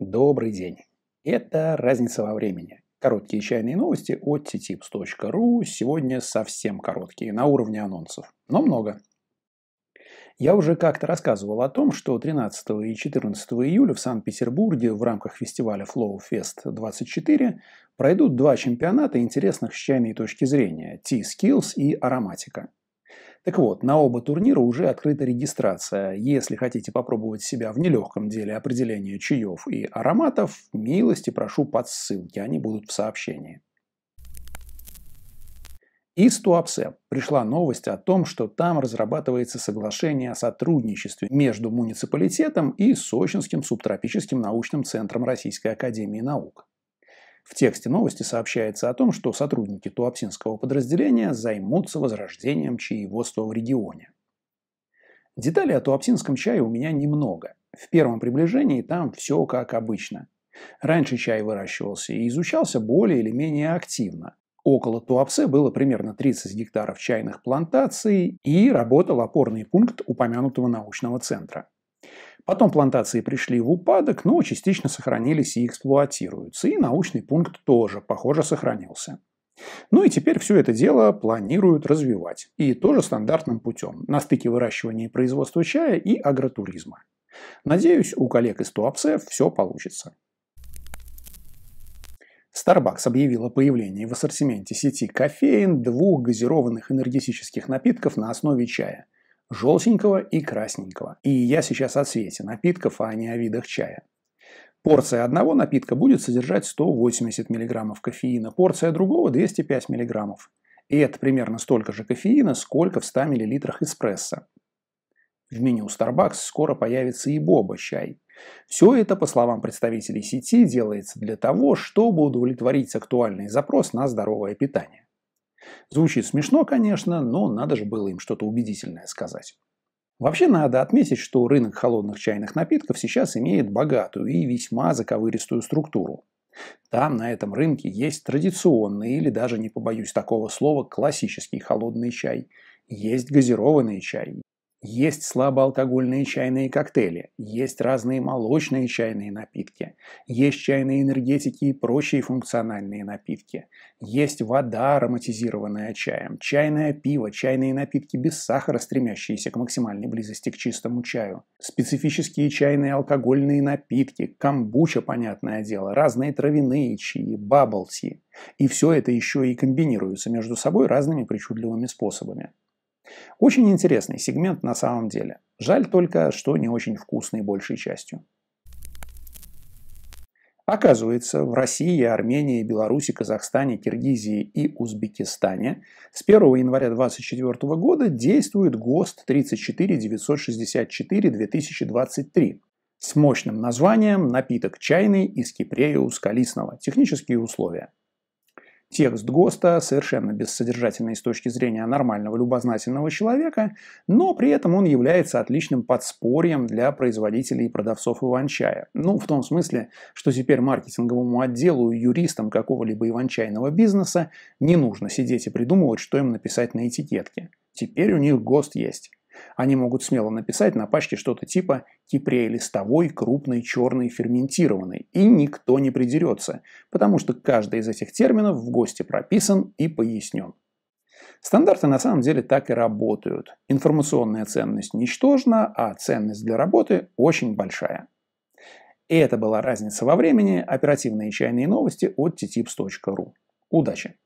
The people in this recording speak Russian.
Добрый день. Это разница во времени. Короткие чайные новости от ttipс.ru. Сегодня совсем короткие, на уровне анонсов, но много. Я уже как-то рассказывал о том, что 13 и 14 июля в Санкт-Петербурге в рамках фестиваля Flow Fest 24 пройдут два чемпионата интересных с чайной точки зрения – T-Skills и Ароматика – так вот, на оба турнира уже открыта регистрация. Если хотите попробовать себя в нелегком деле определения чаев и ароматов, милости прошу под ссылки, они будут в сообщении. Из Туапсе пришла новость о том, что там разрабатывается соглашение о сотрудничестве между муниципалитетом и Сочинским субтропическим научным центром Российской Академии Наук. В тексте новости сообщается о том, что сотрудники Туапсинского подразделения займутся возрождением чаеводства в регионе. Деталей о туапсинском чае у меня немного. В первом приближении там все как обычно. Раньше чай выращивался и изучался более или менее активно. Около Туапсе было примерно 30 гектаров чайных плантаций и работал опорный пункт упомянутого научного центра. Потом плантации пришли в упадок, но частично сохранились и эксплуатируются, и научный пункт тоже, похоже, сохранился. Ну и теперь все это дело планируют развивать. И тоже стандартным путем, на стыке выращивания и производства чая и агротуризма. Надеюсь, у коллег из Туапсе все получится. Starbucks объявила появление в ассортименте сети кофеин двух газированных энергетических напитков на основе чая – желтенького и красненького. И я сейчас о цвете напитков, а не о видах чая. Порция одного напитка будет содержать 180 мг кофеина, порция другого 205 мг. И это примерно столько же кофеина, сколько в 100 мл эспрессо. В меню Starbucks скоро появится и боба чай. Все это, по словам представителей сети, делается для того, чтобы удовлетворить актуальный запрос на здоровое питание. Звучит смешно, конечно, но надо же было им что-то убедительное сказать. Вообще надо отметить, что рынок холодных чайных напитков сейчас имеет богатую и весьма заковыристую структуру. Там, на этом рынке, есть традиционный или даже, не побоюсь такого слова, классический холодный чай. Есть газированный чай, есть слабоалкогольные чайные коктейли, есть разные молочные чайные напитки, есть чайные энергетики и прочие функциональные напитки, есть вода, ароматизированная чаем, чайное пиво, чайные напитки без сахара, стремящиеся к максимальной близости к чистому чаю, специфические чайные алкогольные напитки, камбуча, понятное дело, разные травяные чаи, баблти. И все это еще и комбинируется между собой разными причудливыми способами. Очень интересный сегмент на самом деле. Жаль только, что не очень вкусный большей частью. Оказывается, в России, Армении, Беларуси, Казахстане, Киргизии и Узбекистане с 1 января 2024 года действует ГОСТ 34964-2023 с мощным названием «Напиток чайный из кипрея ускалистного. Технические условия». Текст ГОСТа совершенно бессодержательный с точки зрения нормального любознательного человека, но при этом он является отличным подспорьем для производителей и продавцов иван-чая. Ну, в том смысле, что теперь маркетинговому отделу и юристам какого-либо иван-чайного бизнеса не нужно сидеть и придумывать, что им написать на этикетке. Теперь у них ГОСТ есть. Они могут смело написать на пачке что-то типа «Кипрея листовой, крупный, черный, ферментированный», и никто не придерется, потому что каждый из этих терминов в гости прописан и пояснен. Стандарты на самом деле так и работают. Информационная ценность ничтожна, а ценность для работы очень большая. И это была разница во времени, оперативные чайные новости от ttipс.ru. Удачи!